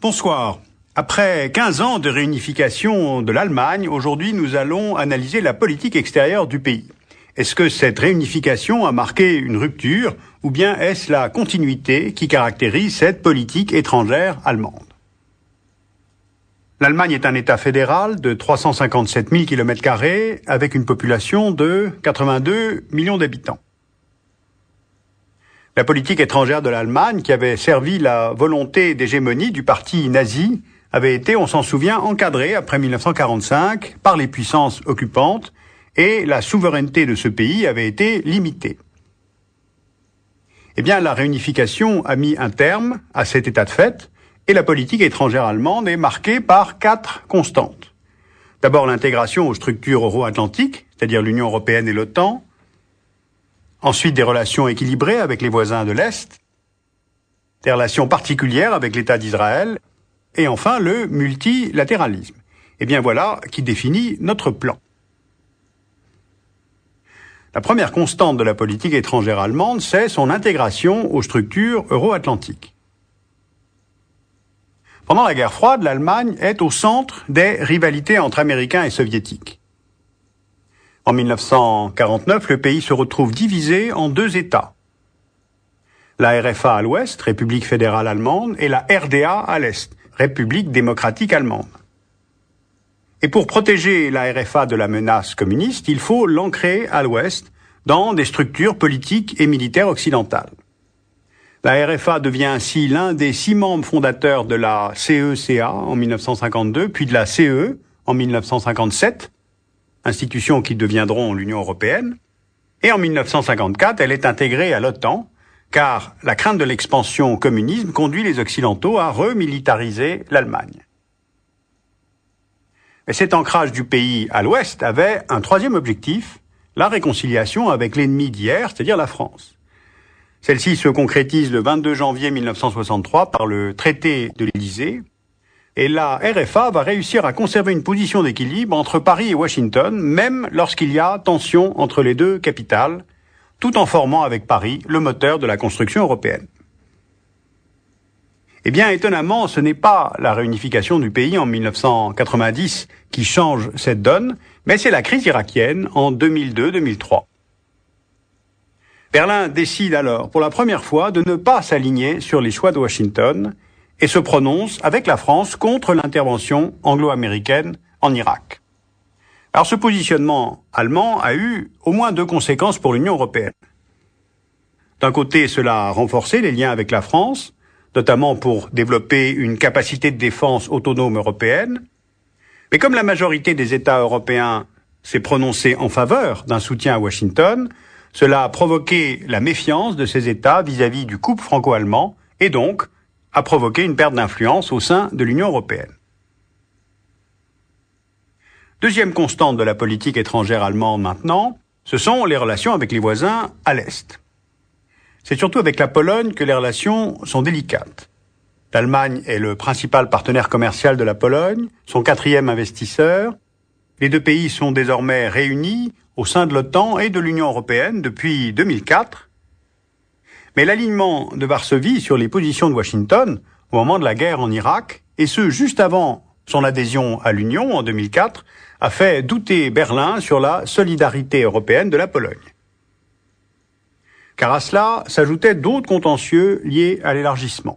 Bonsoir. Après 15 ans de réunification de l'Allemagne, aujourd'hui nous allons analyser la politique extérieure du pays. Est-ce que cette réunification a marqué une rupture ou bien est-ce la continuité qui caractérise cette politique étrangère allemande L'Allemagne est un État fédéral de 357 000 km2 avec une population de 82 millions d'habitants. La politique étrangère de l'Allemagne, qui avait servi la volonté d'hégémonie du parti nazi, avait été, on s'en souvient, encadrée après 1945 par les puissances occupantes et la souveraineté de ce pays avait été limitée. Eh bien, la réunification a mis un terme à cet état de fait et la politique étrangère allemande est marquée par quatre constantes. D'abord, l'intégration aux structures euro-atlantiques, c'est-à-dire l'Union européenne et l'OTAN. Ensuite, des relations équilibrées avec les voisins de l'Est. Des relations particulières avec l'État d'Israël. Et enfin, le multilatéralisme. Eh bien voilà qui définit notre plan. La première constante de la politique étrangère allemande, c'est son intégration aux structures euro-atlantiques. Pendant la guerre froide, l'Allemagne est au centre des rivalités entre Américains et Soviétiques. En 1949, le pays se retrouve divisé en deux États. La RFA à l'ouest, République fédérale allemande, et la RDA à l'est, République démocratique allemande. Et pour protéger la RFA de la menace communiste, il faut l'ancrer à l'Ouest dans des structures politiques et militaires occidentales. La RFA devient ainsi l'un des six membres fondateurs de la CECA en 1952, puis de la CE en 1957, institutions qui deviendront l'Union européenne, et en 1954, elle est intégrée à l'OTAN, car la crainte de l'expansion communisme conduit les Occidentaux à remilitariser l'Allemagne. Et cet ancrage du pays à l'ouest avait un troisième objectif, la réconciliation avec l'ennemi d'hier, c'est-à-dire la France. Celle-ci se concrétise le 22 janvier 1963 par le traité de l'Élysée, et la RFA va réussir à conserver une position d'équilibre entre Paris et Washington, même lorsqu'il y a tension entre les deux capitales, tout en formant avec Paris le moteur de la construction européenne. Eh bien, étonnamment, ce n'est pas la réunification du pays en 1990 qui change cette donne, mais c'est la crise irakienne en 2002-2003. Berlin décide alors pour la première fois de ne pas s'aligner sur les choix de Washington et se prononce avec la France contre l'intervention anglo-américaine en Irak. Alors ce positionnement allemand a eu au moins deux conséquences pour l'Union européenne. D'un côté, cela a renforcé les liens avec la France, notamment pour développer une capacité de défense autonome européenne. Mais comme la majorité des États européens s'est prononcée en faveur d'un soutien à Washington, cela a provoqué la méfiance de ces États vis-à-vis du couple franco-allemand et donc a provoqué une perte d'influence au sein de l'Union européenne. Deuxième constante de la politique étrangère allemande maintenant, ce sont les relations avec les voisins à l'Est. C'est surtout avec la Pologne que les relations sont délicates. L'Allemagne est le principal partenaire commercial de la Pologne, son quatrième investisseur. Les deux pays sont désormais réunis au sein de l'OTAN et de l'Union européenne depuis 2004. Mais l'alignement de Varsovie sur les positions de Washington au moment de la guerre en Irak, et ce juste avant son adhésion à l'Union en 2004, a fait douter Berlin sur la solidarité européenne de la Pologne car à cela s'ajoutaient d'autres contentieux liés à l'élargissement.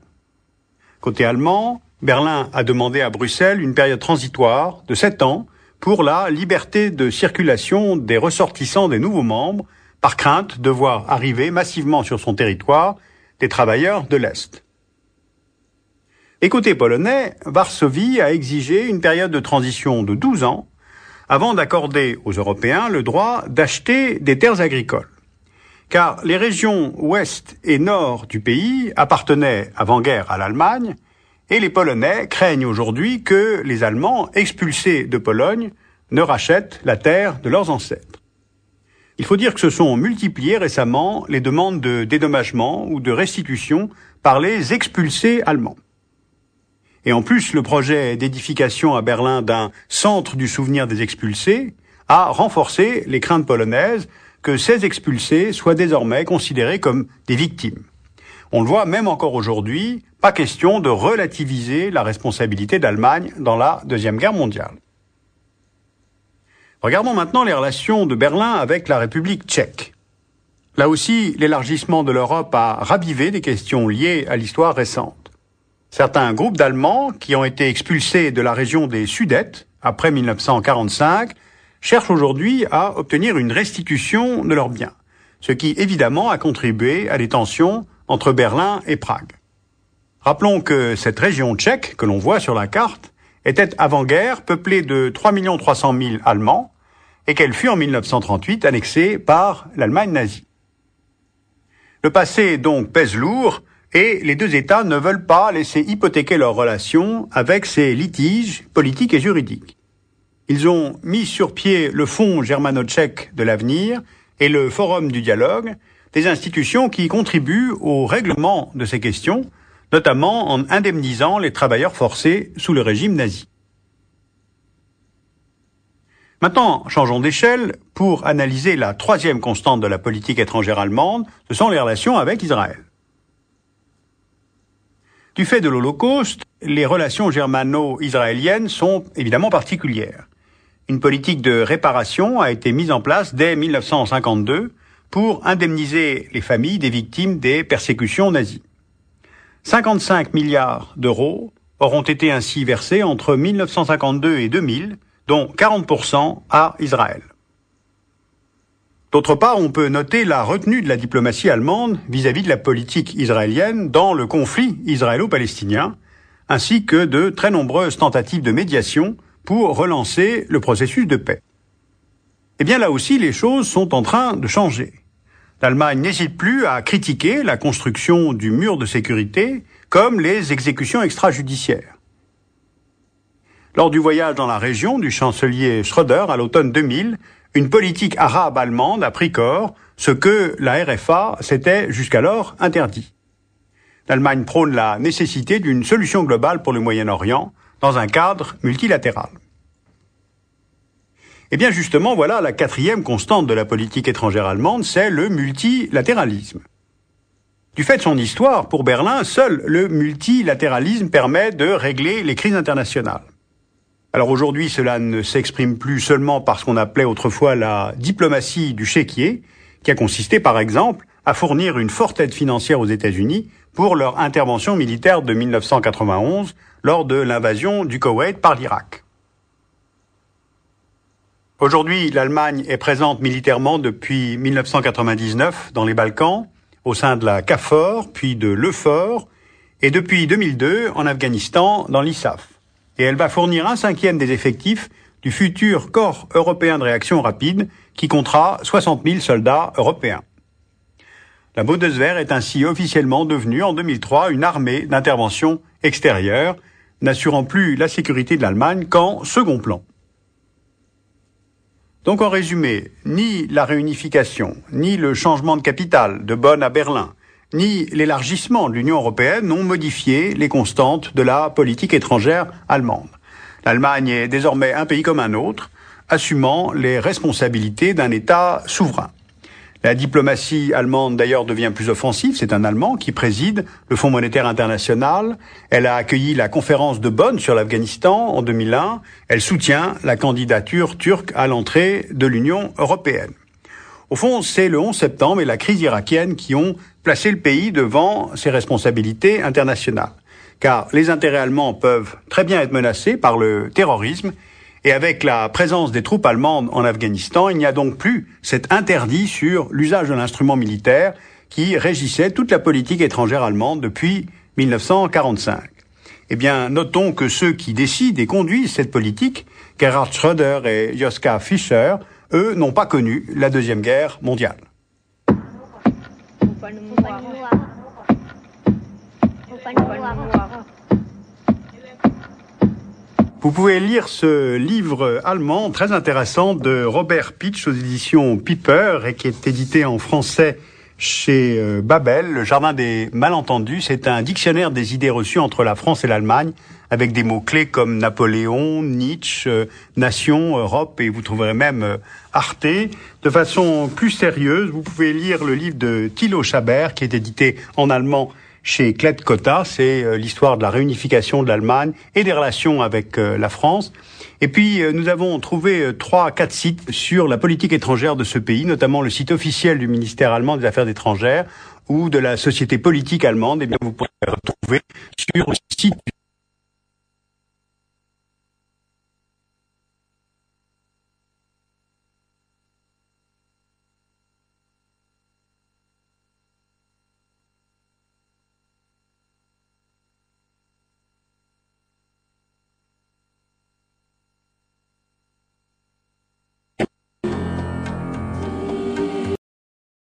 Côté allemand, Berlin a demandé à Bruxelles une période transitoire de 7 ans pour la liberté de circulation des ressortissants des nouveaux membres, par crainte de voir arriver massivement sur son territoire des travailleurs de l'Est. Et côté polonais, Varsovie a exigé une période de transition de 12 ans avant d'accorder aux Européens le droit d'acheter des terres agricoles car les régions ouest et nord du pays appartenaient avant-guerre à l'Allemagne, et les Polonais craignent aujourd'hui que les Allemands expulsés de Pologne ne rachètent la terre de leurs ancêtres. Il faut dire que se sont multipliées récemment les demandes de dédommagement ou de restitution par les expulsés allemands. Et en plus, le projet d'édification à Berlin d'un centre du souvenir des expulsés a renforcé les craintes polonaises que ces expulsés soient désormais considérés comme des victimes. On le voit même encore aujourd'hui, pas question de relativiser la responsabilité d'Allemagne dans la Deuxième Guerre mondiale. Regardons maintenant les relations de Berlin avec la République tchèque. Là aussi, l'élargissement de l'Europe a ravivé des questions liées à l'histoire récente. Certains groupes d'Allemands qui ont été expulsés de la région des Sudètes après 1945 cherchent aujourd'hui à obtenir une restitution de leurs biens, ce qui évidemment a contribué à des tensions entre Berlin et Prague. Rappelons que cette région tchèque que l'on voit sur la carte était avant-guerre peuplée de 3 300 000 Allemands et qu'elle fut en 1938 annexée par l'Allemagne nazie. Le passé donc pèse lourd et les deux États ne veulent pas laisser hypothéquer leurs relations avec ces litiges politiques et juridiques. Ils ont mis sur pied le Fonds germano-tchèque de l'avenir et le Forum du dialogue, des institutions qui contribuent au règlement de ces questions, notamment en indemnisant les travailleurs forcés sous le régime nazi. Maintenant, changeons d'échelle pour analyser la troisième constante de la politique étrangère allemande, ce sont les relations avec Israël. Du fait de l'Holocauste, les relations germano-israéliennes sont évidemment particulières. Une politique de réparation a été mise en place dès 1952 pour indemniser les familles des victimes des persécutions nazies. 55 milliards d'euros auront été ainsi versés entre 1952 et 2000, dont 40% à Israël. D'autre part, on peut noter la retenue de la diplomatie allemande vis-à-vis de la politique israélienne dans le conflit israélo-palestinien, ainsi que de très nombreuses tentatives de médiation pour relancer le processus de paix. Eh bien là aussi, les choses sont en train de changer. L'Allemagne n'hésite plus à critiquer la construction du mur de sécurité comme les exécutions extrajudiciaires. Lors du voyage dans la région du chancelier Schröder à l'automne 2000, une politique arabe allemande a pris corps, ce que la RFA s'était jusqu'alors interdit. L'Allemagne prône la nécessité d'une solution globale pour le Moyen-Orient, dans un cadre multilatéral. Eh bien justement, voilà la quatrième constante de la politique étrangère allemande, c'est le multilatéralisme. Du fait de son histoire, pour Berlin, seul le multilatéralisme permet de régler les crises internationales. Alors aujourd'hui, cela ne s'exprime plus seulement par ce qu'on appelait autrefois la diplomatie du chéquier, qui a consisté par exemple à fournir une forte aide financière aux États-Unis pour leur intervention militaire de 1991 lors de l'invasion du Koweït par l'Irak. Aujourd'hui, l'Allemagne est présente militairement depuis 1999 dans les Balkans, au sein de la CAFOR puis de l'EUFOR, et depuis 2002 en Afghanistan, dans l'ISAF. Et elle va fournir un cinquième des effectifs du futur corps européen de réaction rapide qui comptera 60 000 soldats européens. La Bundeswehr est ainsi officiellement devenue en 2003 une armée d'intervention extérieure, n'assurant plus la sécurité de l'Allemagne qu'en second plan. Donc en résumé, ni la réunification, ni le changement de capitale de Bonn à Berlin, ni l'élargissement de l'Union européenne n'ont modifié les constantes de la politique étrangère allemande. L'Allemagne est désormais un pays comme un autre, assumant les responsabilités d'un État souverain. La diplomatie allemande d'ailleurs devient plus offensive, c'est un Allemand qui préside le Fonds monétaire international, elle a accueilli la conférence de Bonn sur l'Afghanistan en 2001, elle soutient la candidature turque à l'entrée de l'Union européenne. Au fond, c'est le 11 septembre et la crise irakienne qui ont placé le pays devant ses responsabilités internationales, car les intérêts allemands peuvent très bien être menacés par le terrorisme et avec la présence des troupes allemandes en Afghanistan, il n'y a donc plus cet interdit sur l'usage de l'instrument militaire qui régissait toute la politique étrangère allemande depuis 1945. Eh bien, notons que ceux qui décident et conduisent cette politique, Gerhard Schröder et Joska Fischer, eux n'ont pas connu la Deuxième Guerre mondiale. Vous pouvez lire ce livre allemand très intéressant de Robert Pitch aux éditions Piper et qui est édité en français chez euh, Babel, Le Jardin des Malentendus. C'est un dictionnaire des idées reçues entre la France et l'Allemagne avec des mots-clés comme Napoléon, Nietzsche, euh, Nation, Europe et vous trouverez même euh, Arte. De façon plus sérieuse, vous pouvez lire le livre de Thilo Chabert qui est édité en allemand chez Claude Cotta, c'est euh, l'histoire de la réunification de l'Allemagne et des relations avec euh, la France. Et puis, euh, nous avons trouvé trois à quatre sites sur la politique étrangère de ce pays, notamment le site officiel du ministère allemand des Affaires étrangères ou de la société politique allemande. Et eh bien, vous pouvez retrouver sur le site